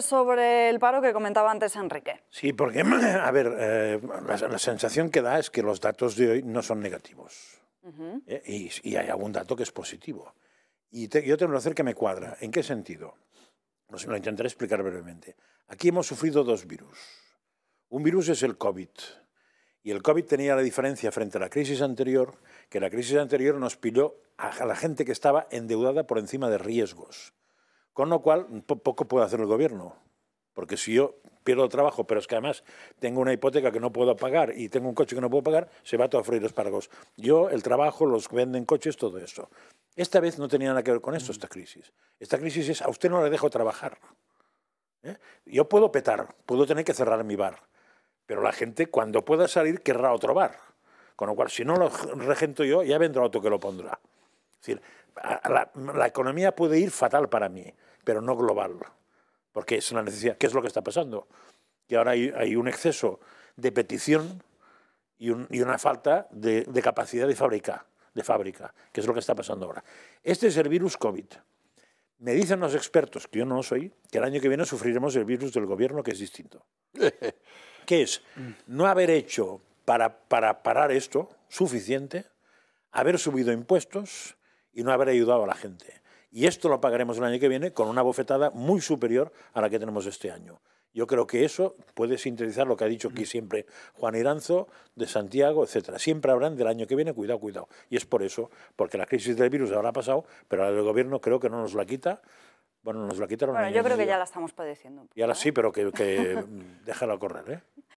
sobre el paro que comentaba antes Enrique. Sí, porque, a ver, eh, la, sensación que da es que los datos de hoy no son negativos. Eh, y, hay algún dato que es positivo. Y yo tengo que hacer que me cuadra. ¿En qué sentido? Pues lo intentaré explicar brevemente. Aquí hemos sufrido dos virus. Un virus es el COVID. Y el COVID tenía la diferencia frente a la crisis anterior, que la crisis anterior nos pilló a la gente que estaba endeudada por encima de riesgos. Con lo cual, poco puede hacer el gobierno. Porque si yo pierdo trabajo, pero es que además tengo una hipoteca que no puedo pagar y tengo un coche que no puedo pagar, se va todo a freír espárragos. Yo, el trabajo, los que venden coches, todo eso. Esta vez no tenía nada que ver con esto, esta crisis. Esta crisis es, a usted no le dejo trabajar. ¿eh? Yo puedo petar, puedo tener que cerrar mi bar, pero la gente cuando pueda salir querrá otro bar. Con lo cual, si no lo regento yo, ya vendrá otro que lo pondrá. Es decir, la, economía puede ir fatal para mí, pero no global, porque es una necesidad. ¿Qué es lo que está pasando? Que ahora hay, un exceso de petición y, una falta de, capacidad de fábrica, de fábrica, que es lo que está pasando ahora. Este es el virus COVID. Me dicen los expertos, que yo no soy, que el año que viene sufriremos el virus del gobierno, que es distinto. ¿Qué es? Mm. No haber hecho para, para parar esto suficiente, haber subido impuestos, y no haber ayudado a la gente. Y esto lo pagaremos el año que viene con una bofetada muy superior a la que tenemos este año. Yo creo que eso puede sintetizar lo que ha dicho aquí siempre Juan Iranzo, de Santiago, etcétera. Siempre habrán del año que viene, cuidado, cuidado. Y es por eso, porque la crisis del virus ahora ha pasado, pero la del gobierno creo que no nos la quita. Bueno, nos la quitaron. Bueno, yo creo que ya la estamos padeciendo. Y ahora ¿eh? sí, pero que, que mm, correr, ¿eh?